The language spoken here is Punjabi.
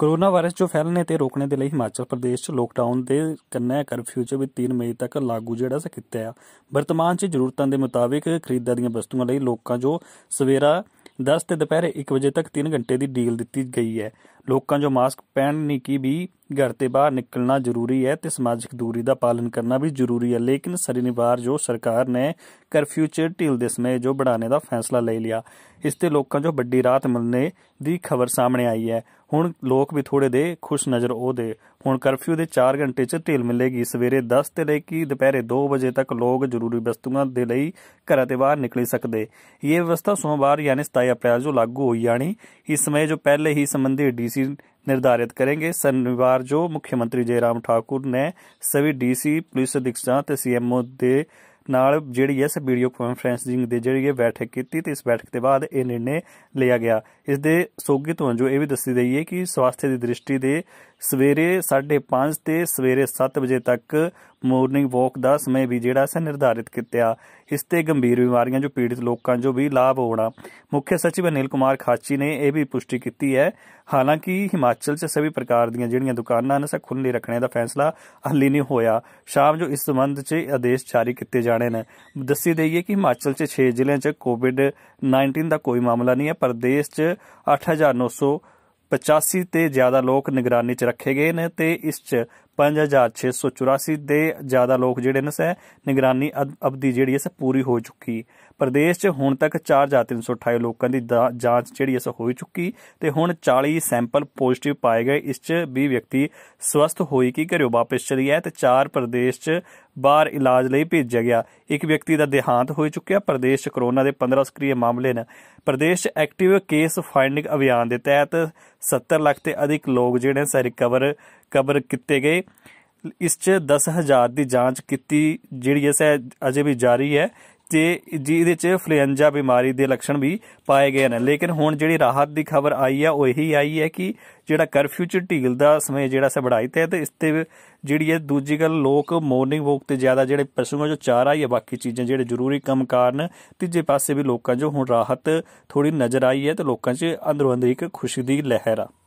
ਕੋਰੋਨਾ ਵਾਇਰਸ ਜੋ ਫੈਲਣੇ ਤੇ ਰੋਕਣੇ ਦੇ ਲਈ ਹਿਮਾਚਲ ਪ੍ਰਦੇਸ਼ 'ਚ ਲੋਕਡਾਊਨ ਦੇ ਕੰਨੇ ਕਰਫਿਊ 'ਚ ਵੀ 3 ਮਈ ਤੱਕ ਲਾਗੂ ਜਿਹੜਾ ਸੀ ਕੀਤਾ ਆ ਵਰਤਮਾਨ 'ਚ ਜ਼ਰੂਰਤਾਂ ਦੇ ਮੁਤਾਬਿਕ ਖਰੀਦਦਾਰ ਦੀਆਂ ਵਸਤੂਆਂ ਲਈ ਲੋਕਾਂ ਜੋ ਸਵੇਰਾ 10 ਤੇ ਦੁਪਹਿਰੇ 1 ਵਜੇ ਤੱਕ 3 ਘੰਟੇ ਦੀ ਡੀਲ ਦਿੱਤੀ ਗਈ ਹੈ ਲੋਕਾਂ ਜੋ ਮਾਸਕ ਪਹਿਨ ਨਹੀਂ ਕੀ ਵੀ ਘਰ ਤੇ ਬਾਹਰ ਨਿਕਲਣਾ ਜ਼ਰੂਰੀ ਹੈ ਤੇ ਸਮਾਜਿਕ ਦੂਰੀ ਦਾ ਪਾਲਨ ਕਰਨਾ ਵੀ ਜ਼ਰੂਰੀ ਹੈ ਲੇਕਿਨ ਸਰਨਿਵਾਰ ਜੋ ਸਰਕਾਰ ਨੇ ਕਰਫਿਊ ਚ ਢੀਲ ਦੇ ਸਮੇਂ ਜੋ ਬੜਾਣੇ ਦਾ ਫੈਸਲਾ ਲੈ ਲਿਆ ਇਸ ਤੇ ਲੋਕਾਂ ਜੋ ਵੱਡੀ ਰਾਤ ਮਿਲਨੇ ਦੀ ਖਬਰ ਸਾਹਮਣੇ ਆਈ ਹੈ ਹੁਣ ਲੋਕ ਵੀ ਥੋੜੇ ਦੇ ਖੁਸ਼ ਨਜ਼ਰ ਉਹ ਦੇ ਹੁਣ ਕਰਫਿਊ ਦੇ 4 ਘੰਟੇ 'ਚ ਢੀਲ ਮਿਲੇਗੀ ਸਵੇਰੇ 10 ਤੇ ਲੈ ਕੇ ਦੁਪਹਿਰੇ 2 ਵਜੇ ਤੱਕ ਲੋਕ ਜ਼ਰੂਰੀ ਵਸਤੂਆਂ ਦੇ ਲਈ ਘਰਾਂ ਤੇ ਬਾਹਰ ਨਿਕਲ ਸਕਦੇ ਇਹ ਵਿਵਸਥਾ ਸੋਮਵਾਰ ਯਾਨੀ 27 ਅਪ੍ਰੈਲ ਨੂੰ ਲਾਗੂ ਹੋਈ ਜਾਣੀ ਇਸ ਸਮੇਂ ਜੋ ਪਹਿਲੇ ਹੀ ਸੰਬੰਧੀ ਡੀਸੀ ਨਿਰਧਾਰਿਤ निर्धारित ਜੋ ਮੁੱਖ ਮੰਤਰੀ मुख्यमंत्री ਰਾਮ ਠਾਕੁਰ ਨੇ ਸਵੀ ਡੀਸੀ ਪੁਲਿਸ ਅਧਿਕਾਰੀਆਂ ਤੇ ਸੀਐਮਓ ਦੇ ਨਾਲ ਜਿਹੜੀ ਇਸ ਵੀਡੀਓ ਕਾਨਫਰੈਂਸਿੰਗ ਦੇ ਜਰੀਏ ਬੈਠਕ ਕੀਤੀ ਤੇ ਇਸ ਬੈਠਕ ਦੇ ਬਾਅਦ ਇਹ ਨਿਰਣੇ ਲਿਆ ਗਿਆ ਇਸ ਦੇ ਸੋਗੀ ਤੋਂ ਜੋ ਇਹ ਵੀ ਦੱਸੀ ਗਈ ਹੈ ਕਿ ਸਵਾਸਥ ਦੀ ਦ੍ਰਿਸ਼ਟੀ ਦੇ ਸਵੇਰੇ 5:30 ਤੇ ਸਵੇਰੇ 7 ਵਜੇ ਤੱਕ ਮਾਰਨਿੰਗ ਵਾਕ ਦਾ ਸਮੇਂ ਵੀ ਜਿਹੜਾ ਸੈ ਨਿਰਧਾਰਿਤ ਕੀਤਾ ਇਸ ਤੇ ਗੰਭੀਰ ਬਿਮਾਰੀਆਂ ਜੋ ਪੀੜਿਤ ਲੋਕਾਂ ਜੋ ਵੀ ਲਾਭ ਹੋਣਾ ਮੁੱਖ ਸਚਿਵ ਅਨਿਲ ਕੁਮਾਰ ਖਾਚੀ ਨੇ ਇਹ ਵੀ ਪੁਸ਼ਟੀ ਕੀਤੀ ਹੈ ਹਾਲਾਂਕਿ ਹਿਮਾਚਲ 'ਚ ਸਭੀ ਪ੍ਰਕਾਰ ਦੀਆਂ ਜਿਹੜੀਆਂ ਦੁਕਾਨਾਂ ਨੇ ਸਭ ਖੁੱਲ੍ਹੀ ਰੱਖਣੇ ਦਾ ਫੈਸਲਾ ਅਹਲੀ ਨਹੀਂ ਹੋਇਆ ਸ਼ਾਮ ਜੋ ਇਸ ਸੰਬੰਧ 'ਚ ਆਦੇਸ਼ ਜਾਰੀ ਕੀਤੇ ਜਾਣੇ ਨੇ ਦੱਸੀ ਦਈਏ ਕਿ ਹਿਮਾਚਲ 'ਚ 6 ਜ਼ਿਲ੍ਹਿਆਂ 'ਚ ਕੋਵਿਡ-19 ਦਾ ਕੋਈ ਮਾਮਲਾ ਨਹੀਂ ਹੈ ਪਰ ਦੇਸ਼ 'ਚ 8985 ਤੇ ਜ਼ਿਆਦਾ ਲੋਕ ਨਿਗਰਾਨੀ 'ਚ ਰੱਖੇ ਗਏ ਨੇ ਤੇ ਇਸ 'ਚ 5684 ਦੇ ਜ਼ਿਆਦਾ ਲੋਕ ਜਿਹੜੇ ਨੇ ਸੈ ਨਿਗਰਾਨੀ ਅਬਦੀ ਜਿਹੜੀ ਐ ਸ ਪੂਰੀ ਹੋ ਚੁੱਕੀ ਪ੍ਰਦੇਸ਼ 'ਚ ਹੁਣ ਤੱਕ 4328 ਲੋਕਾਂ ਦੀ ਜਾਂਚ ਜਿਹੜੀ ਐ ਸ ਹੋ ਚੁੱਕੀ ਤੇ ਹੁਣ 40 ਸੈਂਪਲ ਪੋਜ਼ਿਟਿਵ ਪਾਏ ਗਏ ਇਸ 'ਚ 20 ਵਿਅਕਤੀ ਸਵਸਥ ਹੋਈ ਕੀ ਘਰੋਂ ਵਾਪਸ ਚਲੀ ਐ ਤੇ 4 ਪ੍ਰਦੇਸ਼ 'ਚ ਬਾਹਰ ਇਲਾਜ ਲਈ ਭੇਜਿਆ ਗਿਆ ਇੱਕ ਵਿਅਕਤੀ ਦਾ ਦੇਹਾਂਤ ਹੋ ਚੁੱਕਿਆ ਪ੍ਰਦੇਸ਼ 'ਚ ਕਰੋਨਾ ਦੇ 15 ਸਕ੍ਰਿਏ ਮਾਮਲੇ ਨੇ ਪ੍ਰਦੇਸ਼ 'ਚ ਐਕਟਿਵ ਕੇਸ ਫਾਈਂਡਿੰਗ ਅਭਿਆਨ ਦੇ ਤਹਿਤ 70 ਲੱਖ ਤੇ ਅਧਿਕ ਲੋਕ ਜਿਹੜੇ ਸ ਰਿਕਵਰ ਕਬਰ ਕੀਤੇ ਗਏ ਇਸ ਚ 10000 ਦੀ ਜਾਂਚ ਕੀਤੀ ਜਿਹੜੀ ਇਸ ਅਜੇ ਵੀ ਜਾਰੀ ਹੈ ਤੇ ਜਿਹਦੇ ਚ ਫਲੈਂਜਾ ਬਿਮਾਰੀ ਦੇ ਲੱਛਣ ਵੀ ਪਾਏ ਗਏ ਨੇ ਲੇਕਿਨ ਹੁਣ ਜਿਹੜੀ ਰਾਹਤ ਦੀ ਖਬਰ ਆਈ ਹੈ ਉਹ ਇਹੀ ਆਈ ਹੈ ਕਿ ਜਿਹੜਾ ਕਰਫਿਊ ਚ ਢੀਲ ਦਾ ਸਮੇਂ ਜਿਹੜਾ ਸੇ ਵਧਾਈ ਤੇ ਇਸ ਤੇ ਜਿਹੜੀ ਹੈ ਦੂਜੀ ਗੱਲ ਲੋਕ ਮਾਰਨਿੰਗ ਵਾਕ ਤੇ ਜ਼ਿਆਦਾ ਜਿਹੜੇ ਪਸ਼ੂਆਂ ਜੋ ਚਾਰਾ ਹੈ ਬਾਕੀ ਚੀਜ਼ਾਂ ਜਿਹੜੇ ਜ਼ਰੂਰੀ ਕੰਮ ਕਾਰਨ ਤੀਜੇ ਪਾਸੇ ਵੀ ਲੋਕਾਂ ਜੋ ਹੁਣ ਰਾਹਤ ਥੋੜੀ ਨਜ਼ਰ ਆਈ ਹੈ ਤੇ ਲੋਕਾਂ 'ਚ ਅੰਦਰੋਂ ਅੰਦਰ ਇੱਕ ਖੁਸ਼ੀ ਦੀ ਲਹਿਰ ਆ